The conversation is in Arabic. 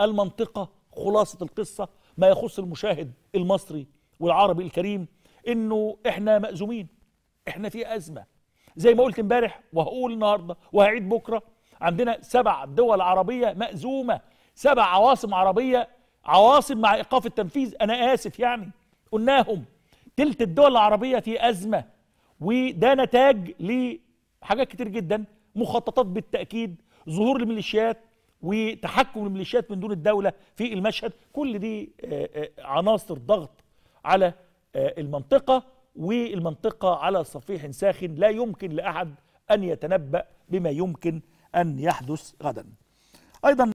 المنطقة خلاصة القصة ما يخص المشاهد المصري والعربي الكريم انه احنا مأزومين احنا في أزمة زي ما قلت امبارح وهقول النهاردة وهعيد بكرة عندنا سبع دول عربية مأزومة سبع عواصم عربية عواصم مع إيقاف التنفيذ أنا آسف يعني قلناهم تلت الدول العربية في أزمة وده نتاج لحاجات كتير جدا مخططات بالتأكيد ظهور الميليشيات وتحكم الميليشيات من دون الدولة في المشهد كل دي آه، آه، عناصر ضغط على آه، المنطقة والمنطقة على صفيح ساخن لا يمكن لأحد أن يتنبأ بما يمكن أن يحدث غدا أيضا